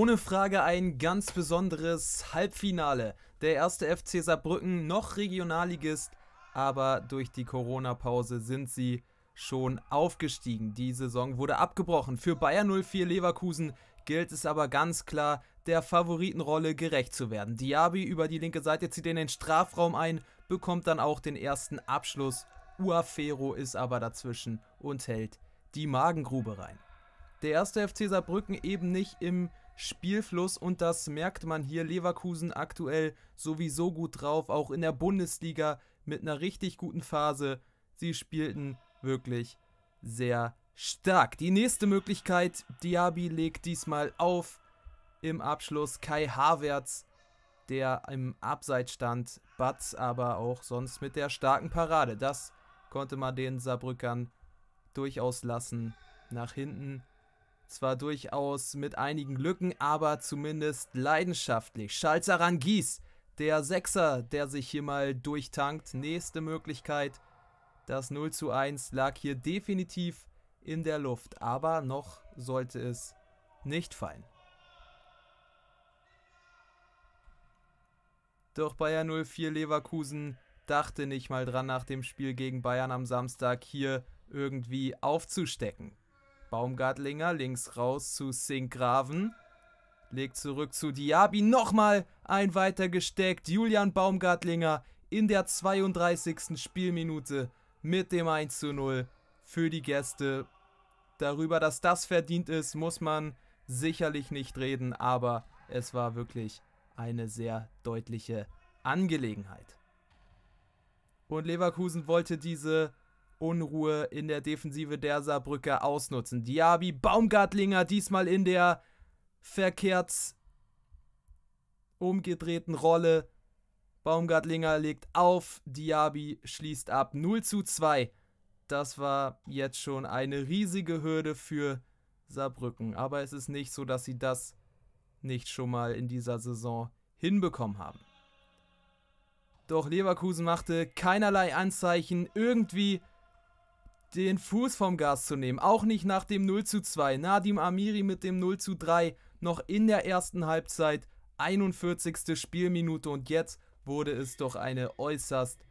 Ohne Frage ein ganz besonderes Halbfinale. Der erste FC Saarbrücken noch Regionalligist, aber durch die Corona-Pause sind sie schon aufgestiegen. Die Saison wurde abgebrochen. Für Bayern 04 Leverkusen gilt es aber ganz klar, der Favoritenrolle gerecht zu werden. Diaby über die linke Seite zieht in den Strafraum ein, bekommt dann auch den ersten Abschluss. Uafero ist aber dazwischen und hält die Magengrube rein. Der erste FC Saarbrücken eben nicht im Spielfluss und das merkt man hier. Leverkusen aktuell sowieso gut drauf, auch in der Bundesliga mit einer richtig guten Phase. Sie spielten wirklich sehr stark. Die nächste Möglichkeit, Diaby legt diesmal auf. Im Abschluss Kai Havertz, der im Abseits stand, Batz aber auch sonst mit der starken Parade. Das konnte man den Saarbrückern durchaus lassen. Nach hinten zwar durchaus mit einigen Lücken, aber zumindest leidenschaftlich. Schalzer ran Gies, der Sechser, der sich hier mal durchtankt. Nächste Möglichkeit. Das 0 zu 1 lag hier definitiv in der Luft, aber noch sollte es nicht fallen. Doch Bayer 04 Leverkusen dachte nicht mal dran, nach dem Spiel gegen Bayern am Samstag hier irgendwie aufzustecken. Baumgartlinger links raus zu Sinkgraven. Legt zurück zu Diaby. Nochmal ein weiter gesteckt. Julian Baumgartlinger in der 32. Spielminute mit dem 1 zu 0 für die Gäste. Darüber, dass das verdient ist, muss man sicherlich nicht reden, aber es war wirklich eine sehr deutliche Angelegenheit. Und Leverkusen wollte diese Unruhe in der Defensive der Saarbrücker ausnutzen. Diaby, Baumgartlinger diesmal in der verkehrt umgedrehten Rolle. Baumgartlinger legt auf, Diaby schließt ab 0 zu 2. Das war jetzt schon eine riesige Hürde für Saarbrücken. Aber es ist nicht so, dass sie das nicht schon mal in dieser Saison hinbekommen haben. Doch Leverkusen machte keinerlei Anzeichen, irgendwie den Fuß vom Gas zu nehmen. Auch nicht nach dem 0 zu 2. Nadim Amiri mit dem 0 zu 3 noch in der ersten Halbzeit, 41. Spielminute und jetzt wurde es doch eine äußerst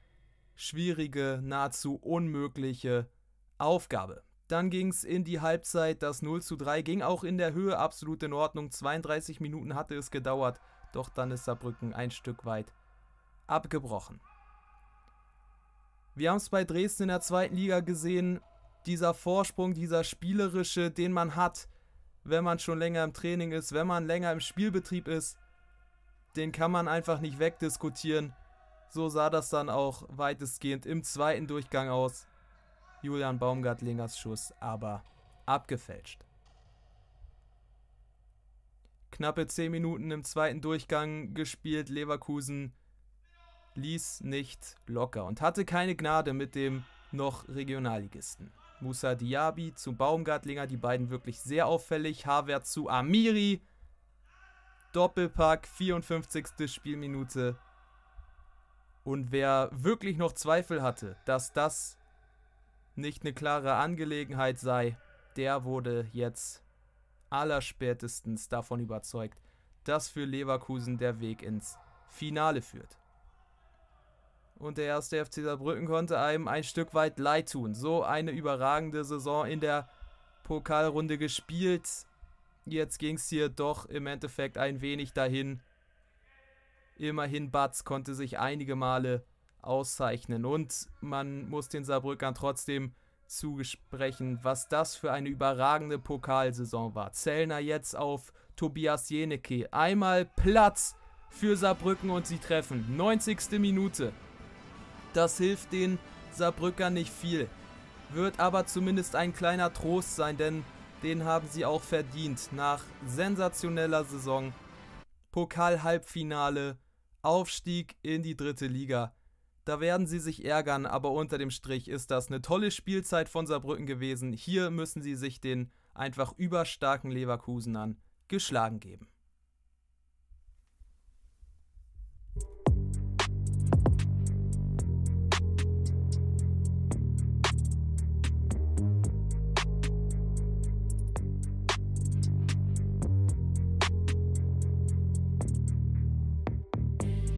schwierige, nahezu unmögliche Aufgabe. Dann ging es in die Halbzeit, das 0 zu 3 ging auch in der Höhe absolut in Ordnung. 32 Minuten hatte es gedauert, doch dann ist Saarbrücken ein Stück weit abgebrochen. Wir haben es bei Dresden in der zweiten Liga gesehen, dieser Vorsprung, dieser spielerische, den man hat, wenn man schon länger im Training ist, wenn man länger im Spielbetrieb ist, den kann man einfach nicht wegdiskutieren. So sah das dann auch weitestgehend im zweiten Durchgang aus. Julian Baumgart-Lingers Schuss aber abgefälscht. Knappe 10 Minuten im zweiten Durchgang gespielt, Leverkusen ließ nicht locker und hatte keine Gnade mit dem noch Regionalligisten. Musa Diaby zu Baumgartlinger, die beiden wirklich sehr auffällig. Haver zu Amiri. Doppelpack, 54. Spielminute. Und wer wirklich noch Zweifel hatte, dass das nicht eine klare Angelegenheit sei, der wurde jetzt allerspätestens davon überzeugt, dass für Leverkusen der Weg ins Finale führt und der erste FC Saarbrücken konnte einem ein Stück weit leid tun. So eine überragende Saison in der Pokalrunde gespielt. Jetzt ging es hier doch im Endeffekt ein wenig dahin. Immerhin Batz konnte sich einige Male auszeichnen und man muss den Saarbrückern trotzdem zugesprechen, was das für eine überragende Pokalsaison war. Zellner jetzt auf Tobias Jeneke. Einmal Platz für Saarbrücken und sie treffen. 90. Minute. Das hilft den Saarbrückern nicht viel. Wird aber zumindest ein kleiner Trost sein, denn den haben sie auch verdient. Nach sensationeller Saison, Pokal-Halbfinale, Aufstieg in die dritte Liga. Da werden sie sich ärgern, aber unter dem Strich ist das eine tolle Spielzeit von Saarbrücken gewesen. Hier müssen sie sich den einfach überstarken Leverkusenern geschlagen geben.